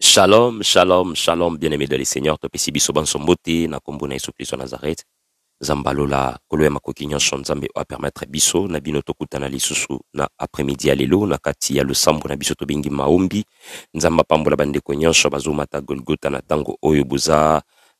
Shalom, shalom, shalom, bien aimés de le Seigneur, bon, biso bansombote na kombo na Nazareth zambalola kolo ya makoki nyonso nzambe wa apermetre biso na bino tokutana lisusu na apremidi ya lelo na kati ya losambo na biso tobengi maombi nzambe apambola bandeko nyonso bazomata golgota na ntango oyo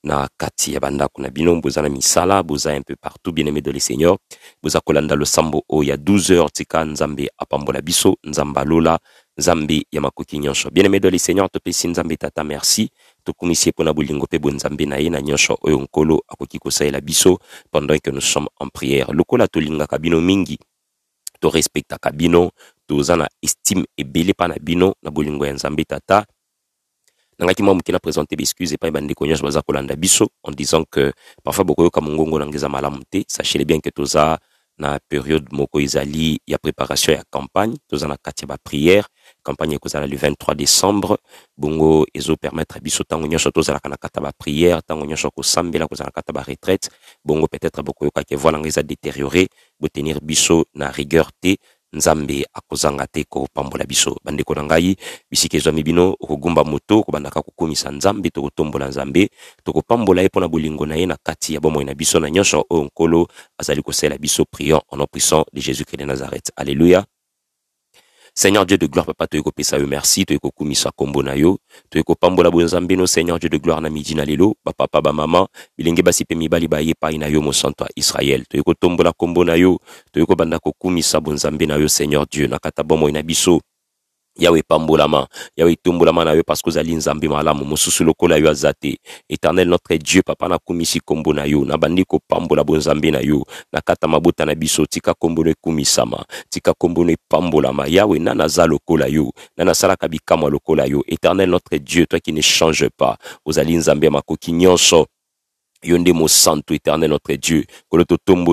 na kati ya bandako na bino boza na misala boza un peu partout bien aimé de le seigneur boza kolanda losambo oyo ya 12 heures tika nzambe apambola biso nzambe alola nzambe ya makoki bien aimé de le seigneur topesi nzambe tata merci tokumisi mpo na bolingo mpe bonzambe na ye na nyonso oyo nkolo akoki kosalela biso pendant que nous sommes en prière lokola tolingaka bino mingi torespectaka bino toza na estime ebele mpa na bino na bolingo ya nzambe tata nangaki mwa moke na présente baexcuse epai bandeko nyonso baza kolanda biso en disant que parfois bokoyoka mongongo na eza malamu te sachele bien que toza na période moko ezali ya préparation ya campagne toza na kati ya baprière campagne ekozala le 23 décembre bongo permettre biso ntango nyonso tozalaka na kata baprière ntango sambe la kozala kata retraite. bongo peut-être bokoyokaki voila nga a détérioré tenir biso na rigueur te nzambe akozanga te pambola biso bandeko na que bisika ezwami bino okogomba moto kobandaka kokomisa nzambe tombola nzambe tokopambola ye pona bolingo na ye na kati ya bomo na biso na nyonso oyo nkolo azali kosela biso priant, en opuissant de jésus christ de nazareth Alléluia. Seigneur Dieu de gloire, papa, toi, ça, yo merci, toi, kumisa kombo na yo, toi, kopambola bonzambe no, Seigneur Dieu de gloire, na midi na lelo, papa, papa, maman, bilenge basi pe painayo ba pa ina mon santo Israël, toi, la kombo na yo, toi, kobanda kokumisa bon na yo, Seigneur Dieu, na katabomo inabiso, yawe epambolama yawe etombolama na yo parce que ozali nzambe malamu mosusu lokola yo aza éternel notre dieu papa n'a nakumisi kombo na yo nabandi kopambola bonzambi na yo na kata mabuta na biso tika kombono sama tika kombono pambolama yawe na za lokola yo na nasalaka bikamwa lokola yo éternel notre dieu toi qui ne change pas ozali nzambe ya makoki nyonso yo nde mosantu éternel notre dieu kolo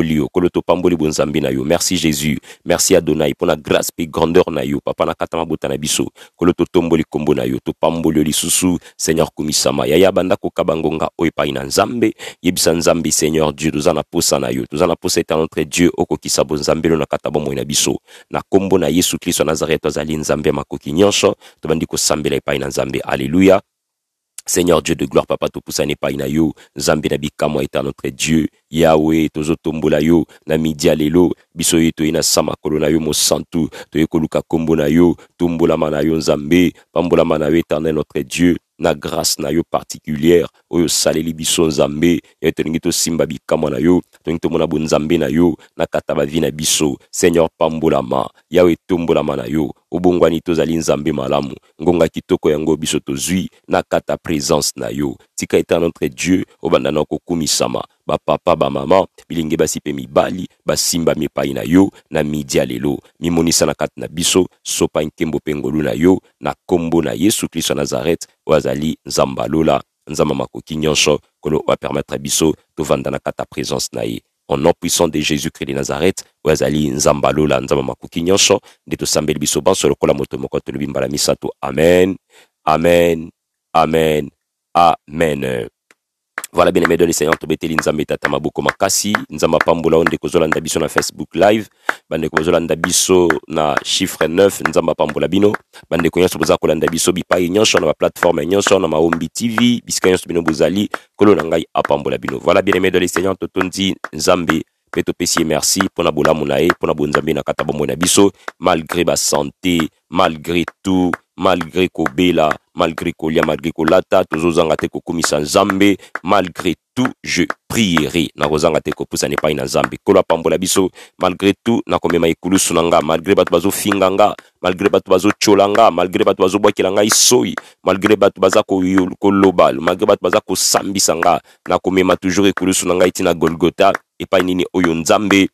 liyo, koloto kolo li bonzambi na yo merci jésus merci adonai mpo na grâce mpe grandeur na yo papa na kata mabota na biso kolo li kombo na yo topamboli yo lisusu seigneur komisama yaya banda kabangonga ngonga oyo epai na nzambe yebisa seigneur dieu toza na posa na yo toza na posa éternel notre dieu okokisa bonzambelo na kata bomoi na biso na kombo na yesu kristo ya zali azali nzambe ya makoki nyonso tobandi kosambela epai na nzambe Seigneur Dieu de gloire, papa, topusane Painayo, yo, Zambé na notre Dieu, Yahweh, tozo tombola yo, na lelo, biso ye ina na sama na yo toye kombo na yo, tombola mana Zambé, pambola mana notre Dieu, na grâce na yo particulière oyo Saleli biso nzambe yo tengito Simba bikamwa na yo Mona nayo, bonzambe na yo na kata bavina na biso seigneur pambolama yawe etombolama na yo obongwani tozali nzambe malamu ngonga kitoko yango biso zui, na kata présence na yo tika eta notre dieu obanda kumi sama. Papa, maman bilenge basi mi mibali basimba mipai na yo na midia lelo mimonisa na na biso sopa nkembo pengolu na yo na kombo na yesu kristo ya Nazareth, Oazali zambalola kolo wa biso na kata présence na ye En nom puissant de Jésus-Christ de Nazareth, Oazali Nzambalola, nzama de makoki nyonso nde biso banso amen amen amen amen voilà bien aimé de lisanga tobeteli nzambe tata mabuko makasi nzamba pambola onde ndeko biso na facebook live bande bozolanda biso na chiffre 9 nzambe pambola bino bandeko nyonso boza kolanda biso bipai nyonso na plateforme nyonso na maombi tv bisika bino bozali kolo na ngai apambola bino voilà bien aimé de lisanga totondi nzambe mpe merci puna bolamu Pona puna mpona bonzambe na kata bomoi biso malgré santé malgré tout malgré kobela malgré kolia malgré kolata tozozanga te kokomisa nzambe malgré tout je prierai nakozanga te kopusana pa ina nzambe la Pambola biso malgré tout n'a ekulusu na sunanga, malgré bato finganga, malgré bato chulanga malgré bato bazobwakela ngai isoi malgré bato ko global, malgré bato kosambisa nga nakomema toujours ikulu sunanga itina golgota pa nini oyo nzambe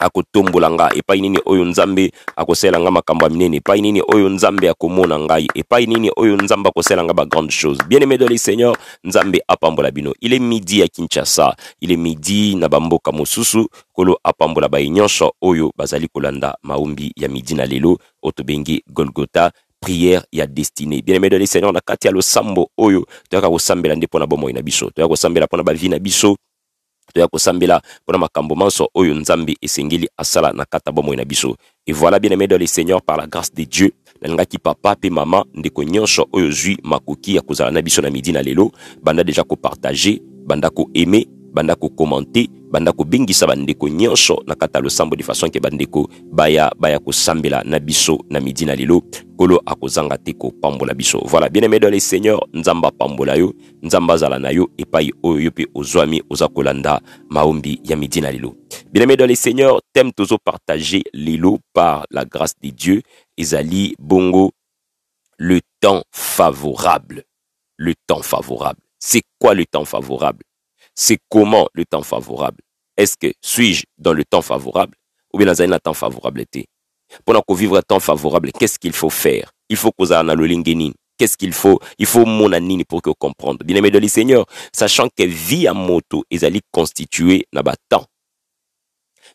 akotombola nga epai nini oyo nzambe akosala nga makambo ya minene epai nini oyo nzambe akomona ngai epai nini oyo nzambe akosala nga bagrande chose bien aimé dans le seigneur nzambe apambola bino il est midi ya kinshasa il est midi na bamboka mosusu kolo apambola baye nyonso oyo bazali kolanda maumbi ya midi na lelo oyo tobengi golgota prière ya destinée bien aimé dans le seigneur na kati ya losambo oyo toyaka kosambela nde mpo na bomoi na biso toyaka kosambela mpo na bavi na biso to kusambila kosambela makambo manso oyo nzambi esengeli asala na kata bomoi na biso et voilà bien aimé dans le seigneur par la grâce de dieu ki papa mpe mama ndeko nyonso oyo zwi makoki ya kozala na biso na midi na lelo banda deja partager banda aimer banda commenté, banda bingisa bandeko nyonso na kati sambo de façon ke bandeko baya baya sambila na biso na midina na lelo akozanga te pambola biso voilà bien aimé dans les seigneurs, nzamba pambola yo nzamba zalanayo, na yo epai oyo yo ozwami oza kolanda maombi ya midina lilo. bien aimé dans seigneurs seigneur thème partager lilo par la grâce de dieu ezali bongo le temps favorable le temps favorable c'est quoi le temps favorable c'est comment le temps favorable. Est-ce que suis-je dans le temps favorable ou bien dans un temps favorable été? Pendant qu'on vivre un temps favorable, qu'est-ce qu'il faut faire? Il faut qu'on a le Qu'est-ce qu'il faut? Il faut mon pour que comprendre. Bien aimé de Seigneur, sachant que vie à moto, est constituer naba temps.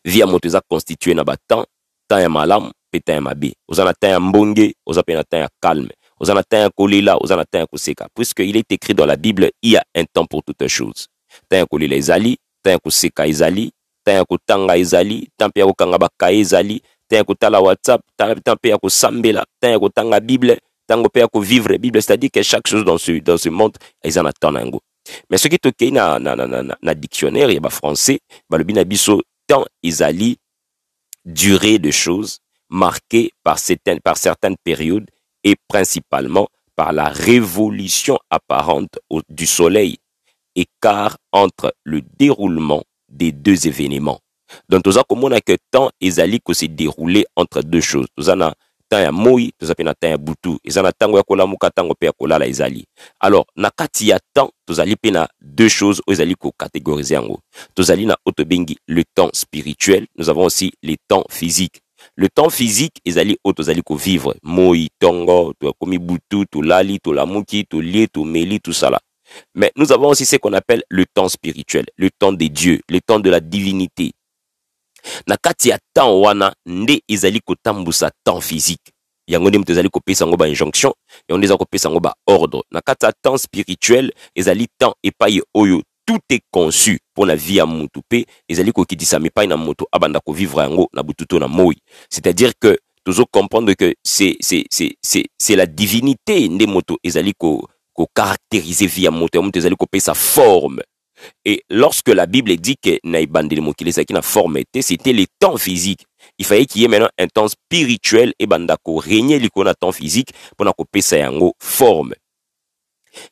Vie à moto, constituer n'a naba temps. Temps est malam, pe temps est mabé. Aux en temps mbonge, a un temps calme. Aux en temps kolela, aux en temps Puisqu'il est écrit dans la Bible, il y a un temps pour toutes choses ntango ya izali ezali ntango izali koseka ezali ntango ya kotanga ezali ntan mpe ya kokanga whatsapp ntan mpe ya bible tango mpe ya bible c'est-à-dire que chaque chose dans ce, dans ce monde eza na temps na yango mais soki na, na, na, na, na dictionnaire ya français, balobi le biso tant izali durée de choses marquée par certaines, par certaines périodes et principalement par la révolution apparente du soleil écart entre le déroulement des deux événements donc on a que temps ezali déroulé entre deux choses toza na temps ya moi toza pe a temps ya butu eza na ntango ya kolamuka ntango mpe la. kolala ezali alors na kati ya temps tozali pe na deux choses catégoriser en haut. yango tozali na oyo tobengi le temps spirituel nous avons aussi les temps physiques. le temps physique ezali oyo qu'au vivre. moi tongo l'ali, tokomi butu tu tolamuki tout ça là. Mais nous avons aussi ce qu'on appelle le temps spirituel, le temps des dieux, le temps de la divinité. na kati ya temps wana nde ezali kotambusa temps physique yango nde moto ko pesa ngoba injonction yango nde ezali kopesa yango baordre na kati temps spirituel ezali temps epai oyo tout est conçu pour la vie ya motu dit ça mais epai na moto abanda vivre yango na bututo na moi c'est-à-dire que toujours comprendre que c'est c'est c'est la divinité ne moto ezali ko caractériser via moteur ya moto couper sa forme et lorsque la bible dit que na na forme c'était les temps physiques. il fallait qu'il y ait maintenant un temps spirituel et ben régner korégner régner le temps physique pour couper sa forme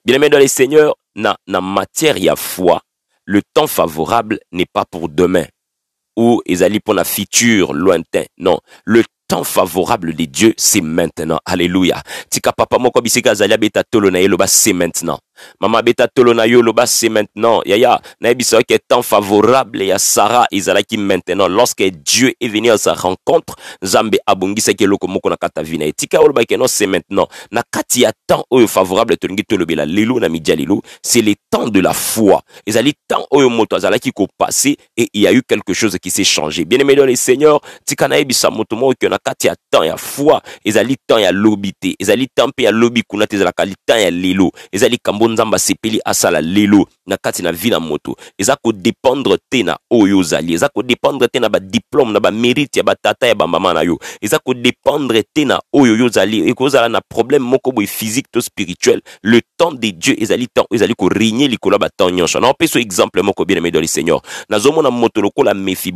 bien aimé dans les seigneur na, na matière ya foi le temps favorable n'est pas pour demain ou ezali pour la future lointain non le favorable de Dieu, c'est maintenant. Alléluia. Tika papa moko bisika zalia beta tolo na yeloba, c'est maintenant mama beta tolo na yo loba c'est maintenant yaya na yo ke temps favorable ya sara qui maintenant lorsque dieu est venu à sa rencontre nzambe abongisaki eloko moko na kata vina. vie tika olba ke non c'est maintenant na kati ya temps oyo favorable à bela lilo na midi lilo c'est le temps de la foi Izali temps oyo moto ko passé et il y a eu quelque chose qui s'est changé bien aimé dans le seigneur tika nayebisa moto mo ke na kati ya temps ya foi izali temps ya lobi izali temps mpe ya lobi kuna te ezalaka temps ya lilo à kambo nzamba asepeli asala lelo na kati na vie na moto eza dépendre te na oyozali. ozali eza kodépendre te na ba na ya ya tata ya mama na yo eza kodépendre te na oyo ekozala na problème moko boy physique to spirituel le temps de dieu ezali temps oyo ezali korégner likolo ya batemp nyonso pe so exemple moko bien aimé dans le seigneur na moto lokola mefi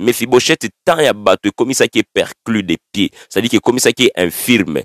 mefiboshete temps ya bato ekomisaki eperclus de pied ki ekomisaki infirme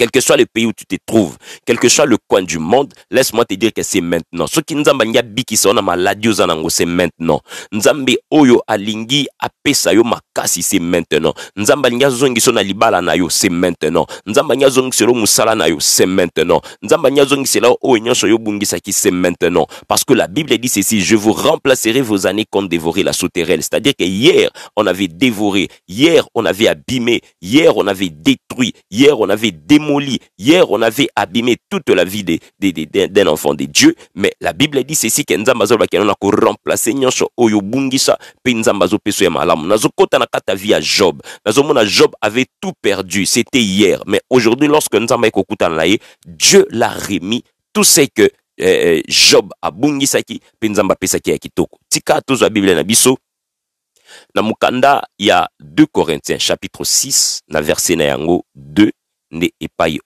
quel que soit le pays où tu te trouves, quel que soit le coin du monde, laisse-moi te dire que c'est maintenant. Ce qui nous a qui sont maladie, c'est maintenant. Nous oyo alingi apesa yo makasi, c'est maintenant. Nous avons zongi son libala na yo, c'est maintenant. Nous avons zongi selo musala na yo, c'est maintenant. Nous avons zongi selo oyo yo bungisa qui c'est maintenant. Parce que la Bible dit ceci, je vous remplacerai vos années comme dévoré la souterraine. C'est-à-dire que hier, on avait dévoré. Hier, on avait abîmé. Hier, on avait détruit. Hier, on avait démonté démolie. Hier, on avait abîmé toute la vie d'un de, enfant de Dieu, mais la Bible dit ceci que Nzamba azo bakena na ko remplacer nyonso oyo bungisa pe Nzamba azo ya malamu. Nazo kota nakata vie à Job. Nazo mona Job avait tout perdu, c'était hier, mais aujourd'hui lorsque Nzamba ekokuta na Dieu l'a remis tout ce que eh, eh Job abungisaki pe Nzamba apesaki ya kitoko. Tika la Bible na biso na mukanda ya 2 Corinthiens chapitre 6 na verset na yango 2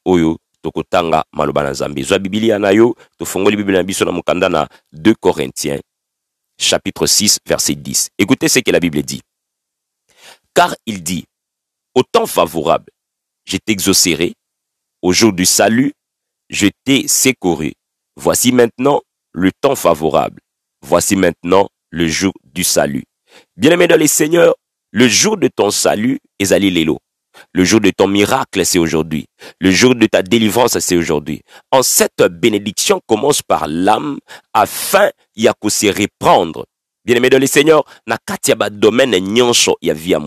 oyo tokotanga na biso na na 2 corinthiens chapitre 6 verset 10 écoutez ce que la bible dit car il dit au temps favorable j'étais exaucéré, au jour du salut je t'ai secouru voici maintenant le temps favorable voici maintenant le jour du salut bien-aimé dans les seigneurs, le jour de ton salut est allé l'élo le jour de ton miracle, c'est aujourd'hui. Le jour de ta délivrance, c'est aujourd'hui. En cette bénédiction commence par l'âme afin y se reprendre. Bien-aimé dans le Seigneur, na katia ba yaviamoto »« nyonso ya vie ya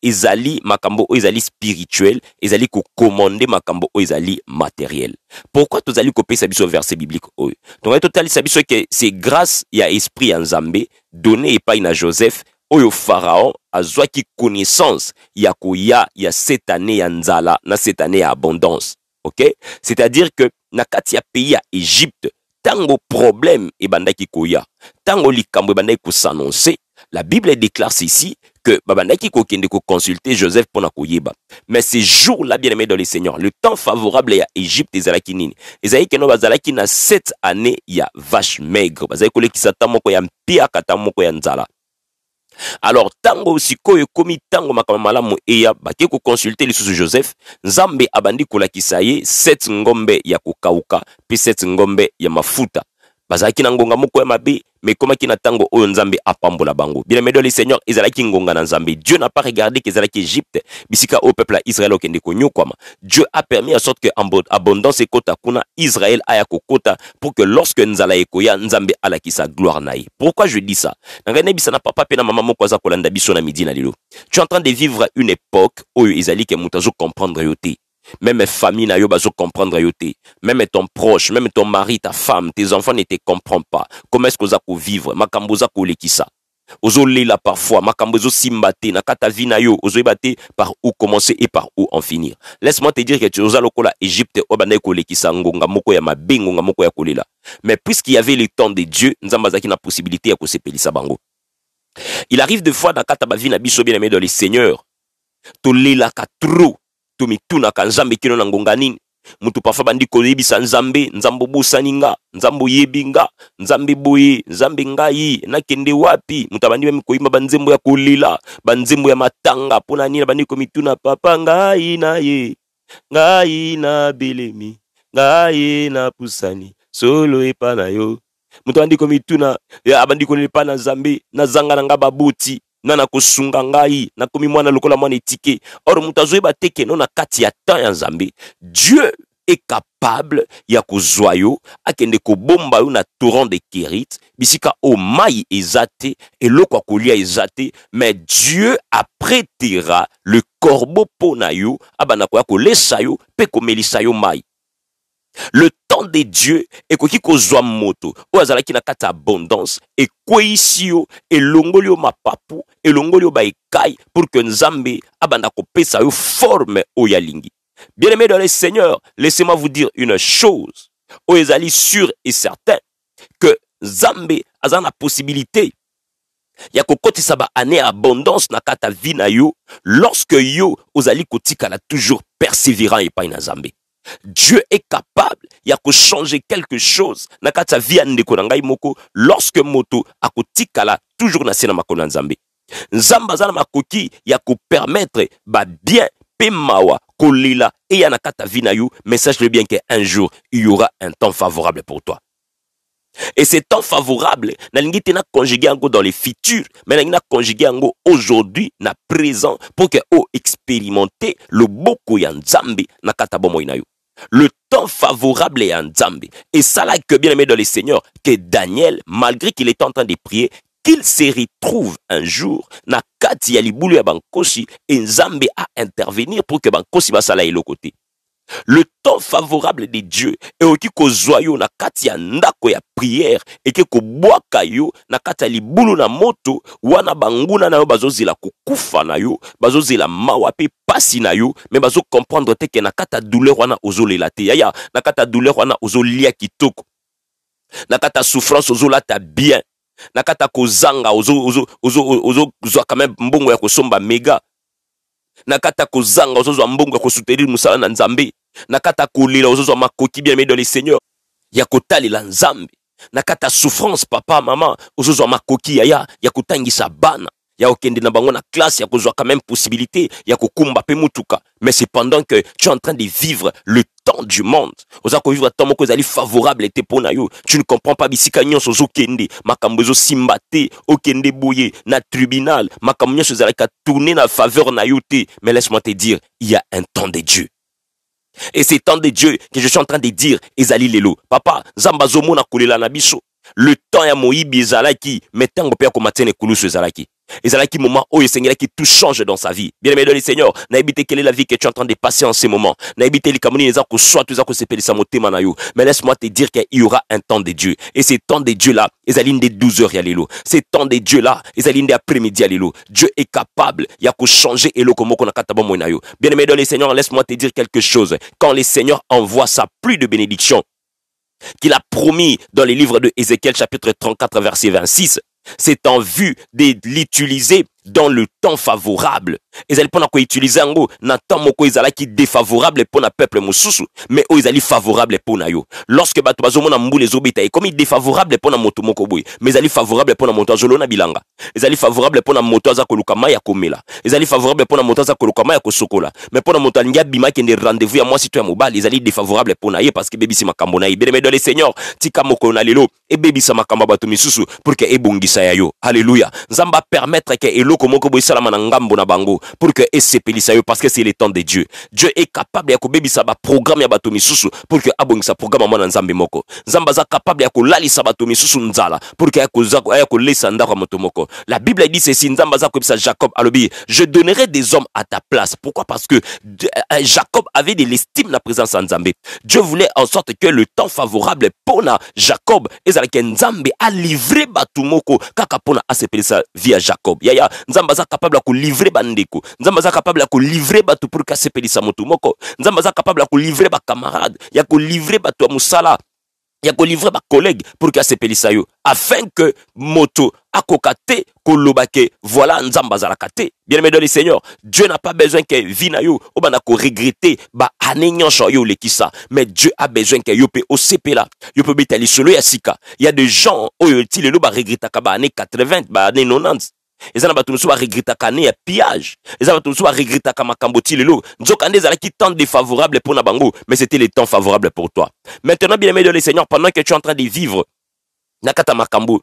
ezali makambo izali ezali spirituel, ezali commander makambo oyo ezali matériel. Pourquoi ko pesa biso verset biblique oyo? total, totalisa biso que c'est grâce ya esprit en Nzambe donné epai na Joseph oyo farao ki connaissance ya y ya cette année ya nzala na cette année ya abondance ok c'est-à-dire que na kati ya pays ya égypte tango problème ebandaki koya tango likambo ebandaki s'annonce. la bible déclare ceci que kende kokende consulter joseph pona koyeba mais ce jour là bien aimé dans le seigneur le temps favorable ya égypte ezalaki nini ezalaki keno bazalaki na sept année ya vache maigre bazalaki kolekisa ta moko ya mpiaka ta moko ya nzala alors vous avez komi, tango makamala malamu eya bake le sous joseph nzambe abandi kula Kisaye, set ngombe ya kokauka piset set ngombe ya mafuta bazalaki na ngonga moko ya mabe me ekomaki na ntango oyo nzambe apambola bango les seigneurs, seigneur ezalaki ngonga na nzambe dieu n'a pas regardé kezalaki egypte bisika oyo peuple ya israel okende konyokwama dieu a permis en sorte que abondance ekota kuna israel aya kokota pour que lorsque nzala ekoya nzambe kisa gloire na pourquoi je dis ça na na papa mpe na mama moko aza kolanda biso na midi na lelo tu es en train de vivre une époque où ezali ke moto azocomprendre comprendre te même famille na yo bazo comprendre yo Même ton proche, même ton mari, ta femme, tes enfants ne te comprennent pas. Comment est-ce que za ko vivre? Makambo za ko lekisa. Ozo lela parfois, makambo zo na kata vina yo, ozo par où commencer et par où en finir. Laisse-moi te dire que tu osa lokola Égypte, obana ko lekisa ngonga moko ya mabe, ngonga moko ya kolela. Mais puisqu'il y avait le temps de Dieu, nzamba zaki na possibilité ya ko sepelisa bango. Il arrive des fois dans kata vie na biso bien aimé dans les seigneurs. To la trop tomitunaka nzambe kino na ngonga nini motu parfa bandi koyebisa nzambe nzambe obosani nga nzambe oyebi nga nzambe boye nzambe ngai nakende wapi moto abandi meme koyimba banzembo ya kolela banzembo ya matanga mpona nini abandi komituna papa ngai na ye ngai nabelemi ngai napusani solo epa na yo moto abandi komituna abandi kolela epa na nzambe nazanga na nga baboti Nana nakosunga ngai nakomi mwana lokola mwana etike or moto azoyeba te non na kati ya temps ya nzambe dieu est capable ya kozwa yo akende kobomba yo na torrent de kerit bisika o mai eza et eloko ya kolia eza mais dieu apretera le corbeau mpo na yo abanda koya kolesa yo mpe komelisa yo mai le de dieu ekoki kozwa moto oyo qui na kati ya abondance ekweyisi yo ma yo et elongoli yo baekai pour que nzambe abanda kopesa yo forme Oyalingi bien aimé dans le seigneur laissez-moi vous dire une chose ou ezali sûr et certain que nzambe azana la possibilité ya ça va année abondance na vina vie na yo lorsque yo ozali la toujours persévérant et pas nzambe Dieu est capable de changer quelque chose dans ta vie ndeko moko lorsque moto akotikala toujours na la na makolo ya nzambe nzambe ya kopermetre bien vie mais sache le bien que jour il y aura un temps favorable pour toi et ce temps favorable nalingi te na conjuguer dans le futur mais nalingi na conjuguer aujourd'hui, aujourd'hui na présent pour que o oh, le le ya nzambe na kati le temps favorable est en Zambie. Et ça, là, que bien aimé dans les Seigneur, que Daniel, malgré qu'il est en train de prier, qu'il se retrouve un jour na kati ya ya bankosi et Zambie à intervenir pour que bankosi à le côté le temps favorable de dieu est kozwa zoyo na kati ya ndako ya priere ko kobwaka yo na kati ya na moto wana banguna na yo la kukufa na yo la mawa pe pasi na yo me bazo te ke na kata douleur wana ozo te ya na kata douleur wana na souffrance ta bien na kata kozanga ozo ozo, ozo, ozo, ozo, ozo, ya mega na nakata kozanga ozozwa mbongo ya kosutenir mosala na nzambe nakata kolela ozozwa makoki bien aimé le seigneur ya kotalela nzambe na kata souffrance papa mama ozozwa makoki yaya ya kotangisa bana ya aucun bango na classe ya a quand même possibilité ya kokumba pe mutuka mais c'est pendant que tu es en train de vivre le temps du monde oza le temps favorable yo tu ne comprends pas bisika nyonso ozokende makambo zo simbate okende boye na tribunal makambo nyonso ka tourner na faveur na yo mais laisse-moi te dire il y a un temps de dieu et c'est temps de dieu que je suis en train de dire ezali lelo papa kolela na biso le temps ya moyibi ezalaki metango ntango mpe kuluso qui moment Seigneur qui tout change dans sa vie bien aimé le seigneur nayebi quelle est la vie que tu es en train de passer en ce moment nayebi les likambo que soit kozwa que eza kosepelisa motema na yo mais laisse moi te dire qu'il y aura un temps de dieu et ce temps de dieu là ezali des 12 heures ya ce temps de dieu là ezali des après-midi ya dieu est capable ya n'y et qu'à changer. Bien-aimés bomoi na yo bien aimé le seigneur laisse moi te dire quelque chose quand le seigneur envoie sa pluie de bénédiction qu'il a promis dans les livres de Ézéchiel chapitre 34 verset 26 c'est en vue de l'utiliser dans le temps favorable ezali ko koutilize yango na temps moko ezalaki défavorable pona peuple mususu mais oyo ezali favorable pona yo lorsque bato bazomona mbula ezobeta ekomi défavorable mpo moto moko boye mais ezali favorable pona moto azolona bilanga ezali favorable pona moto aza koluka ya komela ezali favorable pona moto aza koluka ya kosokola mais mpo na moto alingi abima akende rendez-vous ya mwasi to ya mobali ezali défavorable mpo na ye parce que ebebisi makambo na ye bien dans le seigneur tika moko na lelo bébé sa makamba bato misusu pour que ebongisa ya yo Halleluja. Zamba permettre ke eloko moko boye esalama na na bango porque esepelisa yo parce que c'est le temps de Dieu Dieu est capable ya baby ba programme ya bato misusu porque abongisa programme mon mwana nzambe moko Nzamba za capable ya lali bato misusu nzala porque ya ko za ya moto moko la bible dit ceci za ko koyebisa jacob alobi je donnerai des hommes à ta place pourquoi parce que euh, euh, jacob avait de l'estime la présence ya nzambe dieu voulait en sorte que le temps favorable na jacob ezalaki nzambe a bato moko kaka mpona asepelisa vie via jacob yaya n'zamba aza capable ya livrer bandeko moko nzambe aza capable ya livrer bato pour kasepelisa motu moko nzamba za capable ya kolivre bacamarade ya kolivre y ya mosala ya ba collègue pour kasepelisa yo afin que moto akokate ko koloba voilà nzamba za te bien aimé dans le seigneur dieu n'a pas besoin que vinayo, na ko obanda ba baane nyonso yo kisa mais dieu a besoin que yo mpe la, yo mpe obeta lisolo ya sika a des gens oyo ti lelo baregretaka baane 80 baane 90 eza na bato mosusu baregretaka ne ya pillage eza bato mosusu baregretaka makambo ti lelo nzokande ezalaki temps défavorable pour na bango mais c'était le temps favorable pour toi maintenant bien aimé de le seigneur pendant que tu es en train de vivre na kata makambo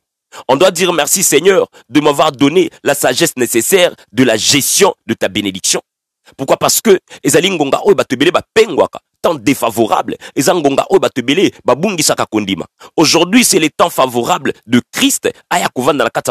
on doit dire merci seigneur de m'avoir donné la sagesse nécessaire de la gestion de ta bénédiction pourquoi parce que ezali ngonga oyo bato ebele temps défavorable, ezangonga oyo bato ebele kondima. Aujourd'hui, c'est le temps favorable de Christ aya kovanda na la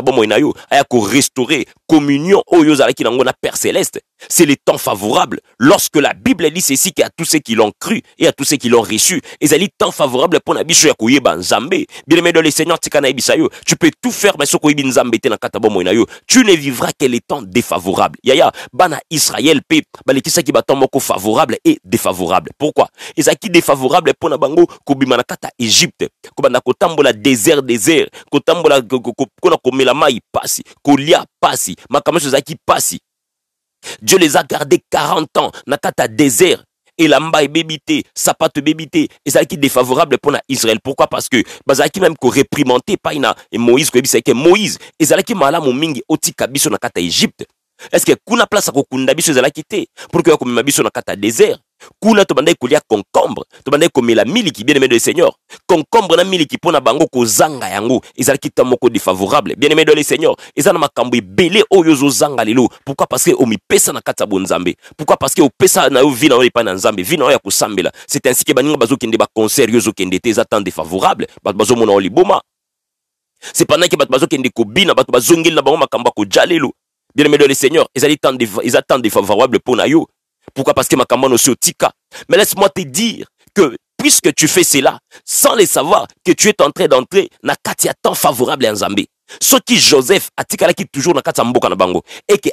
ya bomoi communion oyo ozalaki nango Père Céleste. C'est les temps favorables. Lorsque la Bible dit ceci, qu'à tous ceux qui l'ont cru et à tous ceux qui l'ont reçu, ils ont temps favorable pour la biche ya banzambe. Bien aimé dans le Seigneur, tu peux tout faire, mais ce koyebi nzambe te nakatabo yo Tu ne vivras que les temps défavorables. Yaya, bana Israël, pe, qui ki baton moko favorable et défavorable. Pourquoi? Ils qui défavorable pour la bango, manaka kata Égypte, kobana kotambola désert, désert, ko. kona komela mai pasi, kolia pasi, makamasho zaki pasi. Dieu les a gardés 40 ans dans le désert bébité Et sapate a été défavorable pour Israël pourquoi parce que bah, même koréprimante epai et moïse c'est que moïse qui malamu mingi otika biso na Égypte. Est-ce que kuna place ko kokunda biso ezalaki te mpo ko Pourquoi biso na dans désert kuna tobandaki kulia concombre tobandai komela miliki bien aimé de seigneur concombre na miliki mpo na bango zanga yango ezalaki ta moko défavorable bien aimé de le seigneur eza na makambo ebele oyo ozozanga lelo pourkui mi omipesa na kati ya bonzambe que opesa na yo vi na epai na nzambe vi na ya kosambela c'est ainsi ke baninga bazokende baconcert yo ozokende te eza temps défavorable bato bazomona yo liboma pendant ke bato bazokende kobina bato bazongeli na bango makambo ya koja bien aimé de le seigneur ezali temps défavorable mpo yo pourquoi Parce que ma ne aussi au tika. Mais laisse-moi te dire que puisque tu fais cela, sans les savoir que tu es en train d'entrer na Katia temps favorable en Zambie soki joseph atikalaki toujours na kati ya mboka na bango eke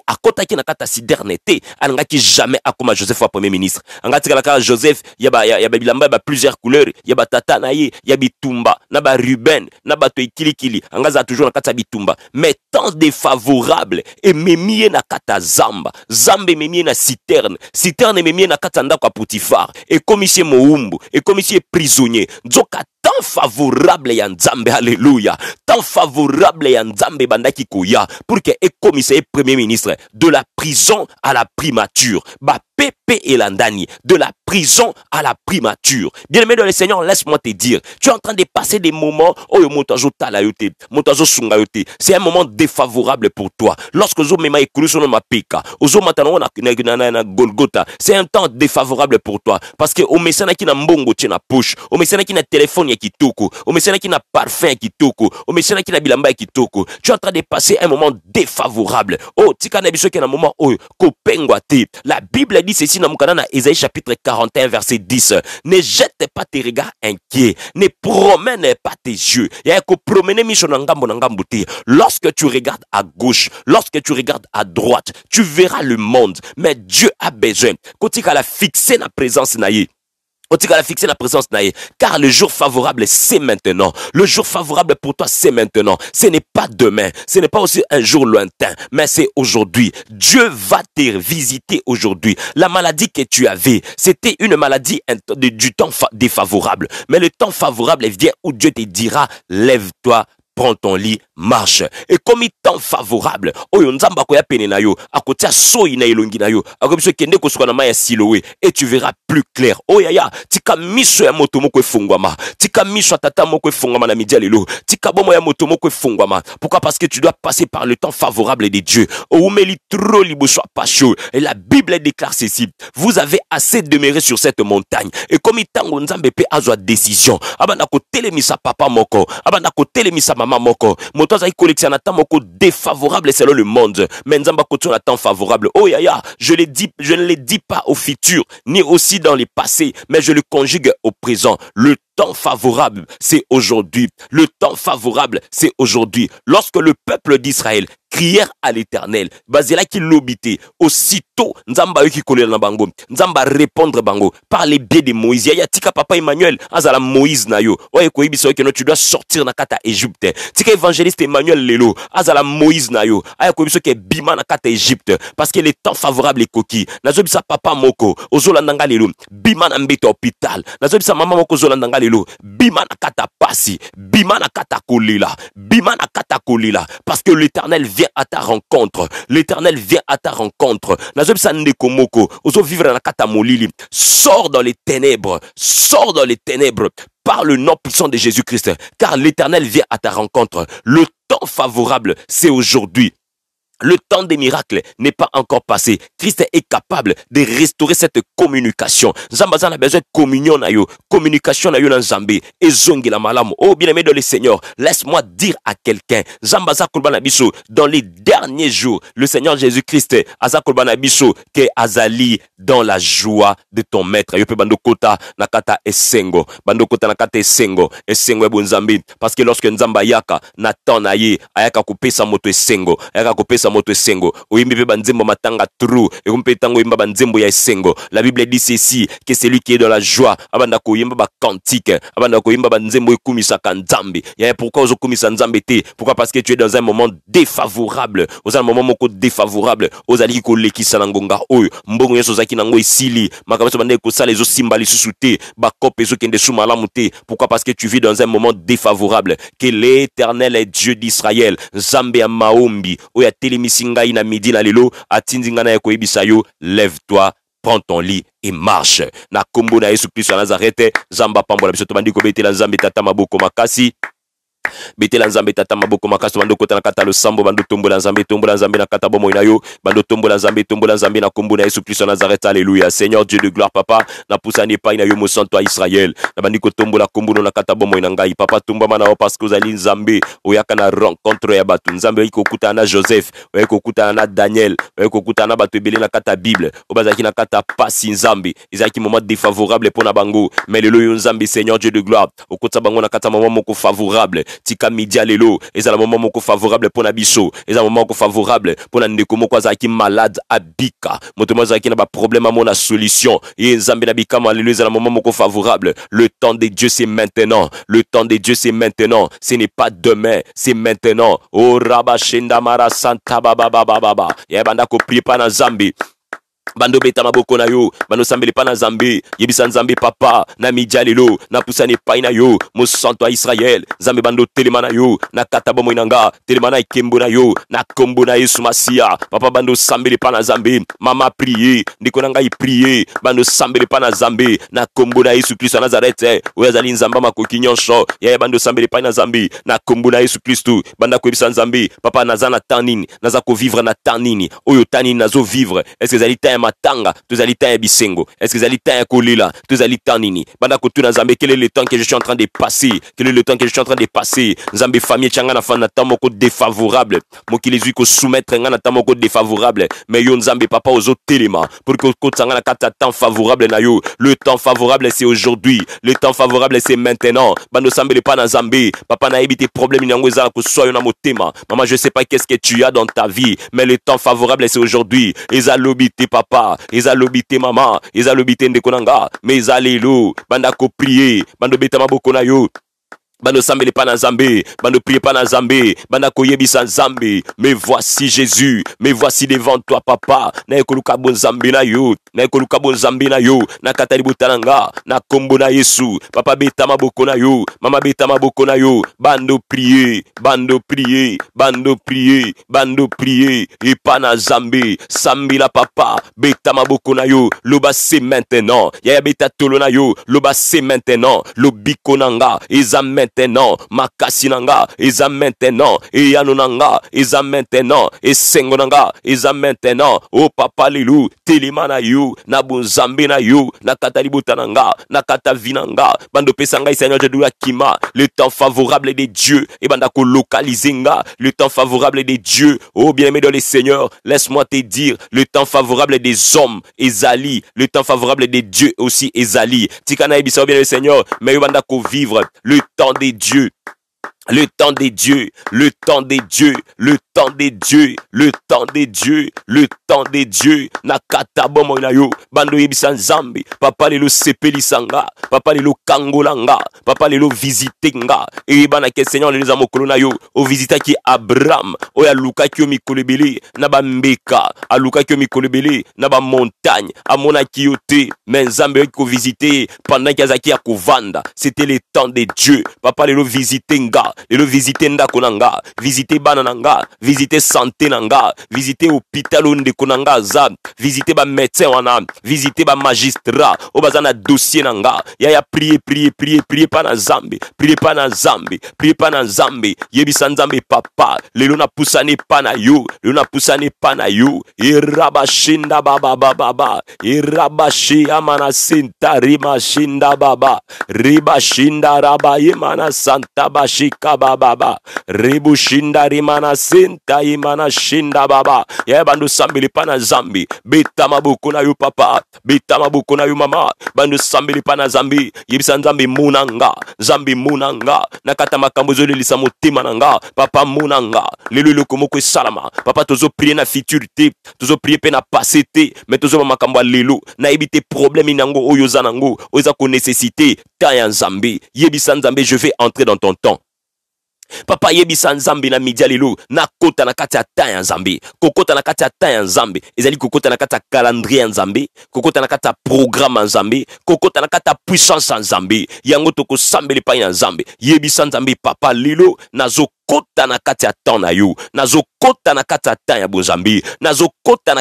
que na kati ya siderne te alingaki jamais akoma joseph wa premier ministre anga atikala joseph ya babilamba ya ba plusieurs ya batata na ye ya bitumba na Ruben, na bato ekilikili anga azala toujours na kati ya bitumba mais temps défavorable ememi ye na kati zamba zamba ememi ye na citerne citerne ememi na kati ndako ya potifar ekomisi ye mowumbu ekomisi ye prisonnier nzoka temps favorable ya nzambe alléluia tant favorable ya nzambe bandaki koya pour que e et premier ministre de la prison à la primature bah. Pépé et Landani, de la prison à la primature. Bien-aimé dans le Seigneur, laisse-moi te dire, tu es en train de passer des moments, oh, montazo talayote, montazo sungayote, c'est un moment défavorable pour toi. Lorsque zo mema ekulusono mapeka, ozo matano na na golgota, c'est un temps défavorable pour toi. Parce que au mesana qui na mbongo tina push, poche, au sana qui na téléphone ya kitoko, au mesana qui na parfum ya kitoko, au mesana qui na bilamba ya tu es en train de passer un moment défavorable. Oh, tika na biso na moment, où oh, kopengwa La Bible dit dit ceci dans Moukana, Esaïe, chapitre 41, verset 10. Ne jette pas tes regards inquiets. Ne promène pas tes yeux. Lorsque tu regardes à gauche, lorsque tu regardes à droite, tu verras le monde. Mais Dieu a besoin. Quand tu la fixer la présence naïe à fixer la présence naïve. car le jour favorable c'est maintenant le jour favorable pour toi c'est maintenant ce n'est pas demain ce n'est pas aussi un jour lointain mais c'est aujourd'hui Dieu va te visiter aujourd'hui la maladie que tu avais c'était une maladie du temps défavorable mais le temps favorable vient où Dieu te dira lève-toi prends ton lit marche il temps favorable oyo nzambe akoya pene na yo akotia soi na elongi na yo akoki biso ko kosuka na ma ya siloé et tu verras plus clair yaya, oh, tika miso ya moto moko efungwama tika miso atata tata moko efungwama na midi lelo tika bomo ya moto moko ma. pourquoi parce que tu dois passer par le temps favorable de dieu oh, oumeli trop liboso ya pas oyo et la bible déclare ceci vous avez assez demeuré sur cette montagne Et ntango nzambe pe azwa décision abanda telemisa papa moko abanda telemisa mama moko selon le monde mais favorable oh yaya je, le dis, je ne le dis pas au futur ni aussi dans le passé mais je le conjugue au présent le temps favorable, c'est aujourd'hui. Le temps favorable, c'est aujourd'hui. Lorsque le peuple d'Israël crièrent à l'éternel Bazela qui te aussitôt Nzamba qui kolela nzamba bango nzambe répondre bango par les biais de moïse yaya tika papa emmanuel azala moïse na yo Oye ekoyebisa yo keno tu dois sortir na kati egypte tika évangéliste emmanuel lelo azala moïse na yo aya koyebisa oke bima na kata egypte parce que le temps favorable ekoki sa papa moko ozola nanga lelo bima na hôpital, ya hôpital sa mama moko ozola nanga lelo bima na kata passi, pasi bima na kati ya bima na parce que l'éternel à ta rencontre. L'éternel vient à ta rencontre. Sors dans les ténèbres. Sors dans les ténèbres par le nom puissant de Jésus-Christ, car l'Éternel vient à ta rencontre. Le temps favorable, c'est aujourd'hui. Le temps des miracles n'est pas encore passé. Christ est capable de restaurer cette communication. Zambaza a besoin de communion na Communication na yo dans Zambé. Et zongi la malamu. Oh bien-aimé de le Seigneur, laisse-moi dire à quelqu'un. Zambaza biso dans les derniers jours, le Seigneur Jésus-Christ, aza biso que azali dans la joie de ton maître. Yo bandokota nakata esengo. Bandokota nakata esengo. Esengo e bon Parce que lorsque n'zambayaka, Nathan na ye, ayaka sa moto esengo. Ayaka sa kupusa moto esengo oyimbi mpe banzembo matanga tru ekomi mpe imba oyimba banzembo ya esengo la bible dit ceci que celui qui est dans la joie abanda ba cantique. abanda koyemba banzembo ekumisaka nzambe yaya pourquoi ozokumisa nzambe te pourquoi parce que tu es dans un moment défavorable oza moment moko défavorable ozalaki kolekisa na ngonga oyo mbongo yeso ozalaki nango esili makambo nyonso bandeki kosala ezosimba ba te bakope kende su malamu te pourquoi parce que tu vis dans un moment défavorable que l'éternel est dieu d'israël nzambe ya maombi Oya teli misinga ina na midi na lelo atindi ngai na koyebisa yo lève toi prends ton lit et marche na kombo na yesu kristo ya nazarete zamba pambola biso tobandi betela nzambe tata maboko makasi betela nzambe tata maboko makasi bando kota na kata losambo bando tombola nzambe tombola nzambe na kata bomo yo bando tombola nzambe tombola nzambe na Kombo na yesu kristo ya nazareth seigneur dieu de gloire papa napusani epai yo mosantu israel nabandi kotombola nkombono na kata bomoi na ngai papa tomba na yo parceke ozali nzambe oyaka na rencontre ya batu nzambe oyaki kokutana na joseph oyaki kuta na daniel oyaki kokutana na bato na kata bible Obazaki na kata pasi nzambe ezalaki moment défavorable Pona na bango mais lelo yo nzambe seigneur dieu de gloire okotisa bango na kata moment moko favorable tika midi lelo ezala moment moko favorable et biso ezala moment moko favorable mpona ndeko moko malade abika moto moko azalaki na problème amo na solution et nzambe na bikamwa lelo ezala moment moko favorable le temps de dieu c'est maintenant le temps de dieu c'est maintenant ce n'est pas demain c'est maintenant o oh, raba ba mara santa baba yeba ndako prie na zambi beta maboko na yo banosambela pa na zambi yebisa nzambi papa na midia na napusani Paina na yo mosantu Israel, Zambi nzambe bando na yo na kata bomoi na nga na yo na kombo na yesu masia, papa sambeli pa na Zambi, mama prie ndeko y prier, bando sambeli pa na Zambi, na kombo yesu kristo ya nazarete oyo azali nzambe ya makoki nyonso bando bandosambela pa na Zambi, na kombo na yesu eh. bando banda koyebisa Zambi, papa Nazana na na za vivre na Tanini, tanini oyo zo vivre, est-ce que zali matanga tozali temps ya bisengo est-ce que Zali temps ya kolila? tozali temps nini banda kotuna nzambe quel est le temps que je suis en train de passer quel est le temps que je suis en train de passer nzambe famille etia fana na défavorable. na moko défavorable mokili soumettre, soumettre tamoko na défavorable mais yo nzambe papa aux autres ke Pour que na kati temps favorable na yo le temps favorable c'est aujourd'hui le temps favorable c'est maintenant banda osambele pas na nzambe papa na ebite problème nini ko ezala na motema Maman je sais pas qu'est-ce que tu as dans ta vie mais le temps favorable c'est aujourd'hui eza te papa papa ezali maman, mama ezali obite ndeko mais nga me ezali banda kopriye banda maboko Bando pas na bando bando prier na nzambe banakoyebisa nzambe mais voici jésus me voici devant toi papa naye bon zambi na yo naye bon zambi na yo nakata libota na na kombo na yesu papa beta maboko yo mama beta maboko yo bando prie bando prie bando prie bando prie epa na nzambe la papa beta maboko yo loba se maintenant yaya beta tolo na yo loba se maintenant lo nanga, maintenant makasi nanga maintenant et na et maintenant Isengonanga, na maintenant o papa lilou, tilimana you yo na you na yo na bando pesanga, seigneur jésus le temps favorable de dieu Et ko nga le temps favorable de dieu Oh bien-aimé dans le seigneur laisse-moi te dire le temps favorable des hommes ezali le temps favorable des dieux aussi ezali Zali na bien le seigneur Mais bandako vivre le temps des dieux. Le temps des dieux, le temps des dieux, le temps des dieux, le temps des dieux, le temps des dieux. Nakata na yo, bando yebisan zambi, papa lelo sepelisanga, papa lelo kangolanga, papa lelo visitenga. Et bana ke Seigneur les zamokolo kolona yo, o ki Abraham, o ya lukaki yo mikolebele, na ba mbeka, a lukaki na ba montagne, a monaki yo te, mais zambi ko visiter pendant ki à kovanda. C'était le temps des dieux. Papa le visitenga, lelo visitenda konanga, visite banananga, visite visite santé nanga. visiter visite hôpital oyo ndeko na nga aza visite wana visite ba magistrat. baza na dossier nanga. y'a yaya prie prier prie prie mpa na nzambe prie mpa Zambi, nzambe prie mpa na nzambe yebisa nzambe papa lelo napusani epa na yo lelo baba baba, na yo erabashinda bababababa erabashiyamana riba shinda baba ribashinda raba yemana santa bashika baba. ribushinda rimana senta manta shinda baba yebandu bandu sambili pana zambi bita mabuku na yu papa bita mabuku na yu mama bandu sambili pana zambi Munanga, zambi muna zambi Munanga, nga nakata makambu zuli papa Munanga, nga lelo salama papa papa tozoprie na futurité, Tozo tozoprie pe na passé te me tozoba makambo ya problème inango oyozanango. oza ko nécessité, zambi. konecessité zambi je vais entrer dans ton temps papa yebisa nzambe na midia lelo nakota na kati ya temps ya nzambe kokota na kati ya temps ya nzambe ezali kokota na kati ya calendrier ya nzambe kokota na kati ya programme ya nzambe kokota na kati ya puissance ya nzambe yango tokosambela epai na nzambe yebisa nzambe papa lelo nazo Kota na kati na yo na kati ya temps ya bozambi na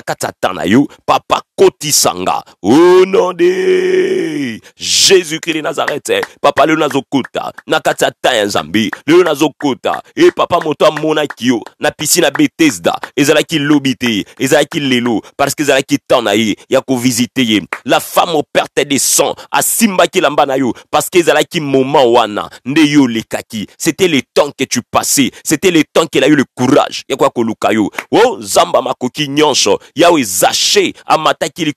kati ya temps yo papa kotisanga oh non de jésus-christ nazareth papa nazo kota, na kati ya temps ya nazo kota, et e papa moto amonaki kio na piscine ya bethesda ki lobi te ki lelo parce que ki temps na ya ko la femme au perte de sang à Simba na yo parce que ki moment wana nde yo kaki, c'était le temps que tu passes c'était le temps qu'il a eu le courage ya quoi zamba makoki nyonso zaché amataki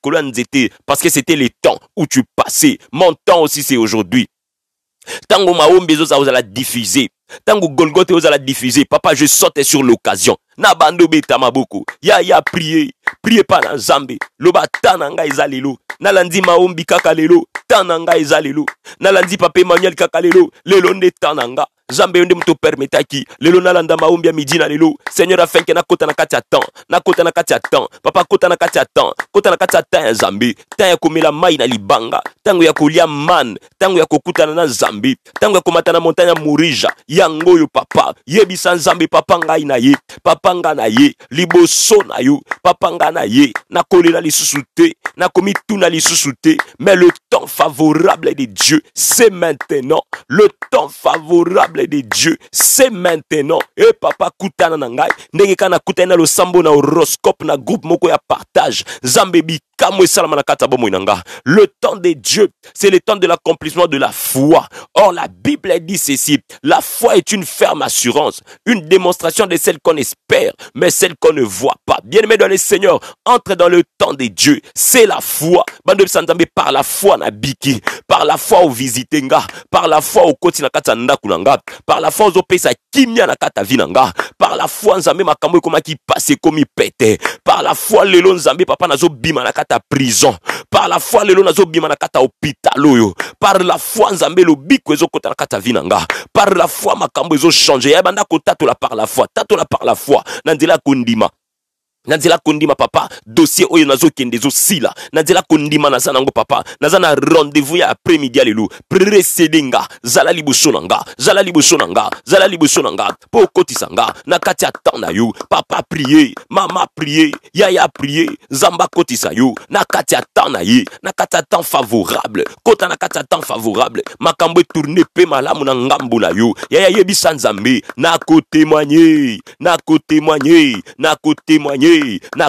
parce que c'était le temps où tu passais mon temps aussi c'est aujourd'hui ntango maombi diffuser tango diffuse Tango golgote la diffuser papa je saute sur l'occasion Nabando bando ya ya prié prie pas na loba Tananga Isalelo nalandi maombi Kakalelo. Tananga Isalelo nalandi papa emmanuel Kakalelo. lelo lelo tananga nzambe yo nde moto permetaki lelo nalanda maombi ya midi seigneur afin nakota na kati ya nakota na kati ya papa kota na kati ya kota na kati ya temps ya ya komela mai na libanga tango ya kolia man ya kokutana na zambi, tango ya komata na montagne ya morija yango papa yebisa nzambe papa ngai na ye papa nga na ye liboso na yo papa nga na ye nakolela nakomi tuna lisusu te mais le temps favorable de dieu c'est maintenant le temps favorable de Dieu, c'est maintenant. et eh, papa koutana na ngai, ndenge kana lo sambo na horoscope na groupe moko ya partage. Zambébi le temps de Dieu, c'est le temps de l'accomplissement de la foi. Or, la Bible dit ceci. La foi est une ferme assurance, une démonstration de celle qu'on espère, mais celle qu'on ne voit pas. Bien-aimé dans le Seigneur, entre dans le temps de Dieu, C'est la foi. par la foi biki, par la foi au visitenga, par la foi au koti nakata par la foi aux pesa kimia nakata vinanga, par la foi nzambe koma qui passe komi pète, par la foi lelo nzambe papa nazo bima nakata prison par la foi lelo nazobima na kata hôpital par la foi nzambe lobiko ezokota na kata vinanga. par la foi makambo ezochange kota to tatola par la foi tatula par la foi Nandila kundima Nazila kondima papa dossier oyo kendezo sila, sila. nzela kondima naza nango papa Nazana rendez-vous ya après-midi ya lelo zala liboso nga zala libusonanga, zala libusonanga, nga papa prie mama prie yaya prie zamba koti yo na kati ya favorable kota na favorable makambo e tourne pe malamu na ngambo na yo yaya yebisa nzambe nakotémoigne na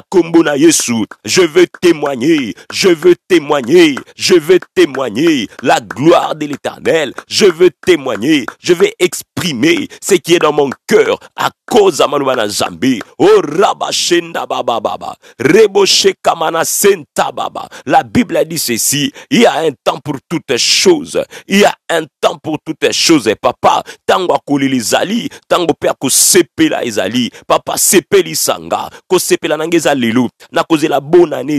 Je veux témoigner, je veux témoigner, je veux témoigner la gloire de l'Éternel. Je veux témoigner, je veux exprimer ce qui est dans mon cœur à cause de zambi. Oh baba La Bible a dit ceci, il y a un temps pour toutes choses. Il y a un temps pour toutes choses et eh, papa, tango kulilizali tango père ko sepela izali, papa sang, ko kosepela na ngai na na na bonane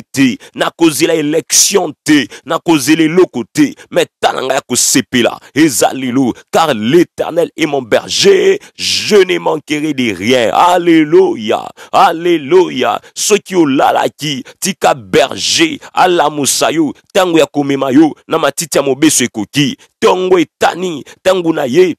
na élection election te na les te mais tala nga ya kosepela eza lelo car l'éternel est mon berger je ne manquerai de rien Alléluia, alléluia alleluya soki olalaki tika berger ala yo ntango ya komema yo na matiti ya mobeso ekoki ntongo etani tango na ye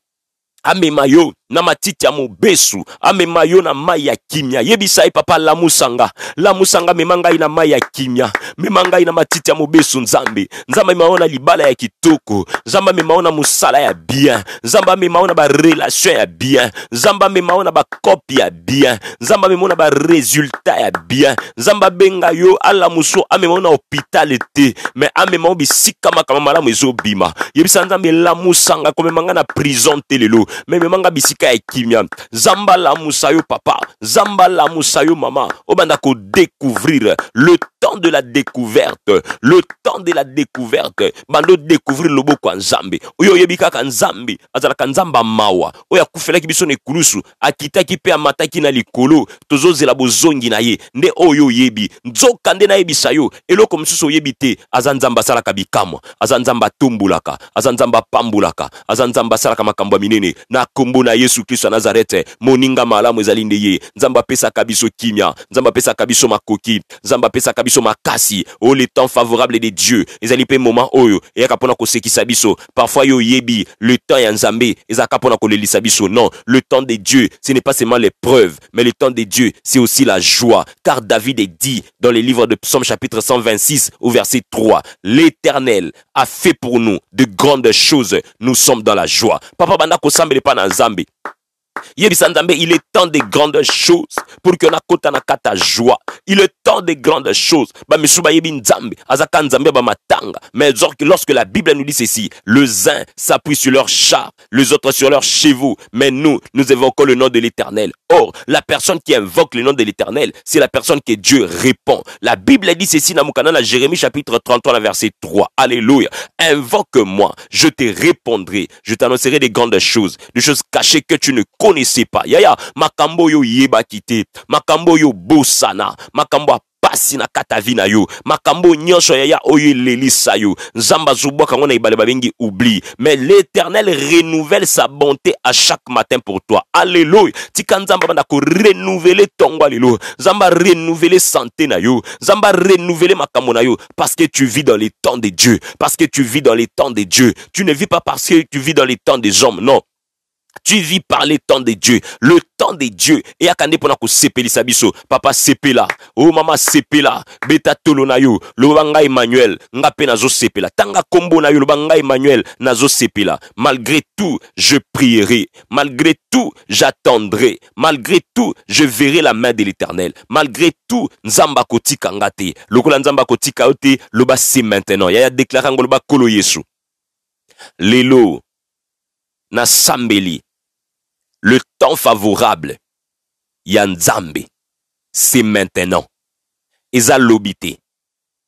ame yo na matiti ya mobesu amema yo na mai ya kimia yebisa e papa lamusanga lamusanga mema ngai na mai ya kimia mema ngai na matiti ya mobesu nzambe nzambe amemao na libala ya kitoko nzambe amemao na mosala ya bien nzambe amemao na barelation ya bien nzambe amemao na bakopi ya bien nzambe amemao na baresultat ya bien nzambe abenga yo alamuso amemao na te me amemao bisika makambo malamu ezobima yebisa nzambe lamusanga komema ngai na prison te lelo me mema bisika esika Zambala kimia papa Zambala la mama obanda découvrir le temps de la découverte le temps de la découverte découvrir découvrir le ya zambi, oyo yebika kaka nzambe azala mawa mawa. Oya akufelaki biso kulusu akita akitaki mpe amataki na likolo tozozela bozongi na ye ne oyo yebi. nzoka nde nayebisa yo eloko msuso yebite, te Azanzamba nzambe asalaka bikamo, Azanzamba tumbulaka. Azanzamba aza Azanzamba apambolaka azan minene na kombo na yesu kristo Nazareth nazarete moninga malamu ezali nde ye nzambe apesaka biso kimia nzambe Kabiso makoki nzambe pesa kabiso makasi oyo oh, le temps favorable de dieu ezali pe moment oyo eyaka se kosekisa biso parfois yo yebi, le temps ya nzambe ezalaka mpona kolelisa biso non le temps de dieu ce n'est pas seulement l'épreuve, mais le temps de dieu c'est aussi la joie car david est dit dans le livre de psaume chapitre 126 au verset 3 l'éternel a fait pour nous de grandes choses nous sommes dans la joie papa banda kosambela pas na nzambe il est temps de grandes choses pour que nakota nakata joie. Il est temps de grandes choses. ba Mais lorsque la Bible nous dit ceci, Les uns s'appuient sur leur chat, les autres sur leur chevaux, mais nous, nous évoquons le nom de l'Éternel. Or, la personne qui invoque le nom de l'Éternel, c'est la personne que Dieu répond. La Bible dit ceci dans à Jérémie chapitre 33, verset 3. Alléluia. Invoque-moi, je te répondrai, je t'annoncerai des grandes choses, des choses cachées que tu ne connaissez pas yaya makambo yo Yebakite, te makambo yo bosana, makambo pasi na katavina yo makambo nyonso yaya oyo elelisa yo zamba zubwa yango na babengi oubli mais l'éternel renouvelle sa bonté à chaque matin pour toi alléluia tika Zamba Banda ko ton tongo lelo zamba renouvelle santé na yo zamba renouvelle makambo na yo parce que tu vis dans les temps de dieu parce que tu vis dans les temps de dieu tu ne vis pas parce que tu vis dans les temps des hommes non tu vis par le temps de Dieu, le temps de Dieu. Et akande pona ko sepeli Sabiso. papa sepela, oh mama sepela, beta tolo na yo, Emmanuel, nga pe nazo sepela. Tanga kombo na yo loba Emmanuel, nazo sepela. Malgré tout, je prierai, malgré tout, j'attendrai, malgré tout, je verrai la main de l'Éternel. Malgré tout, nzamba kotika ngate, lokola nzamba kotika kaote. loba maintenant. Yaya déclarant loba kolo Yesu. Lelo, Sambeli. Le temps favorable Yanzambe, c'est maintenant. Eza lobité,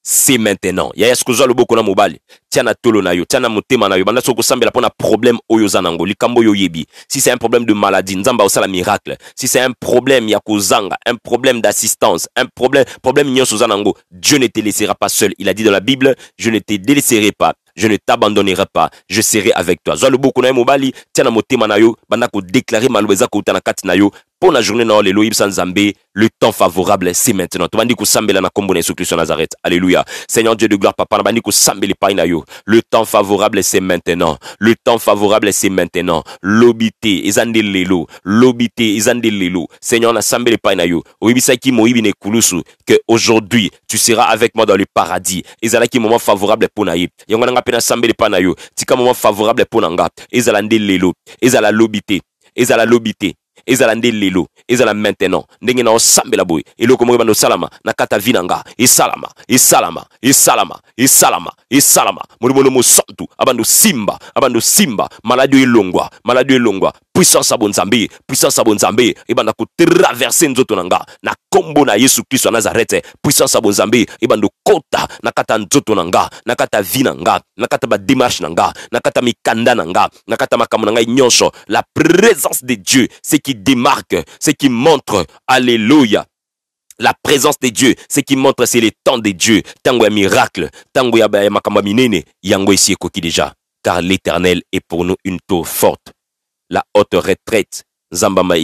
c'est maintenant. Ya ya lobo na mobali, tiana tolo na yo, tiana motema na banda pona problème oyo likambo yo yebi. Si c'est un problème de maladie, Nzamba la miracle. Si c'est un problème ya zanga, un problème d'assistance, un problème problème nyoso sozanango. Dieu ne te laissera pas seul. Il a dit dans la Bible, je ne te délaisserai pas je ne t'abandonnerai pas je serai avec toi zwa loboko na ye mobali tia na motema na yo banda kodéklare maloba kati na pour la journée na ils sont zambé, le temps favorable c'est maintenant que Sambela na nkombo na yesu kristo la nazareth alléluia seigneur dieu de gloire papa bandi kosambela na yo le temps favorable c'est maintenant le temps favorable c'est maintenant Lobité, te lelo lobi en lelo seigneur nasambela epai na yo oyebisaki moyibi que aujourd'hui tu seras avec moi dans le paradis ki moment favorable pour na ye na nga mpe nasambela tika moment favorable pour nanga. nga ezala n'delelo. ezala lobité. ezala lobité ezala nde lelo ezala maintenant ndenge na osambela boye eloko moko ebanda osalama na kata vi na nga esalama esalama esalama esalama esalama molimo mosantu abanda osimba abanda osimba maladi oyo elongwa maladi oyo elongwa puissance ya bonzambe puissance ya bonzambe ebanda kotraverse nzoto na nga na kombo na yesu kristo ya nazarete puissance ya bonzambe ebanda okota na nakata nzoto na nga nakata kata vi na nga na mikanda na nga na la présence de dieu ce qui démarque, ce qui montre, alléluia, la présence de Dieu, ce qui montre c'est le temps de Dieu. Tango miracle, tango ya makamba minene, yango ici koki déjà. Car l'éternel est pour nous une tour forte. La haute retraite, Zamba ma,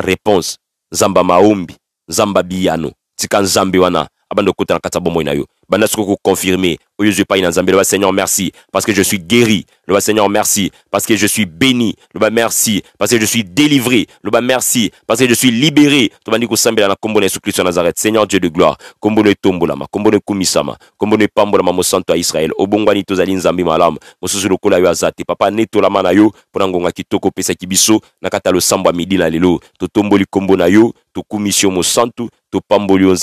réponse, zambama maombi, zambabiano biyano. Tika nzambi wana, abando kutana na ko confirmé. Au Jésus Païna Zambé, le Seigneur, merci. Parce que je suis guéri. Le Seigneur, merci. Parce que je suis béni. Le merci. Parce que je suis délivré. Le merci. Parce que je suis libéré. ko Sambé, la Kombone sous Christ Nazareth. Seigneur Dieu de gloire. Kombone ma. Kombone Kumisama. Kombone Pambolama, Mosanto à Israël. Obongwani Tozalin nzambi Malam. Mosusu yo Yazate. Papa Neto manayo Yo. Ponangonga Kitoko Pesa Kibiso. Nakata lo Samba Midi na to tomboli Lalelo. yo, to mo Santo topamboli yo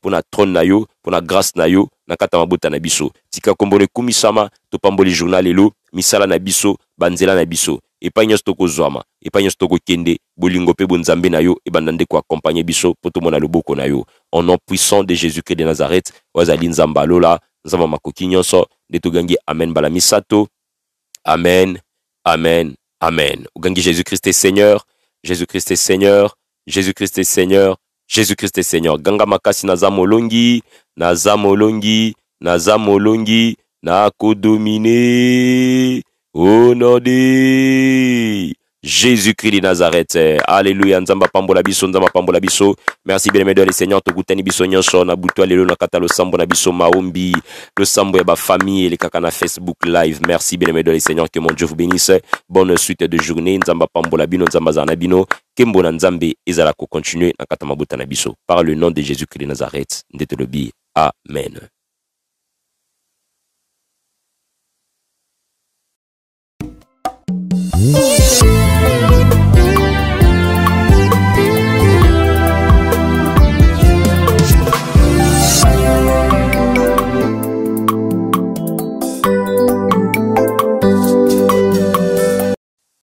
pour na trône na yo na grâce na yo na katamba mabota na biso tika kombona ekumisama topamboli journal misala na biso banzela na biso epai nyonso tokozwama epai nyonso kende, bolingo mpe bonzambe na yo ebanda nde koakompagne biso mpo tomona loboko na yo en nom puissant de jésus christ de nazareth oyo azali nzambe alola nzambe ya makoki amen mbala misato amen amen amen ogangi jésus christ est seigneur jésus christ est seigneur jésus christ est seigneur jésus-christ seigneur ganga makasi naza molongi naza molongi naza molongi nakodomine onode Jésus-Christ de Nazareth. Alléluia. Nzamba pambola biso, nzamba pambola biso. Merci bien aimé de le Seigneur biso na kata na biso maombi, famille les Facebook live. Merci bien aimé de Seigneur que mon Dieu vous bénisse. Bonne suite de journée. Nzamba pambola bino, nzamba zanabino. Kembo nzambe ko na kata biso. Par le nom de Jésus-Christ de Nazareth. Ndete Amen.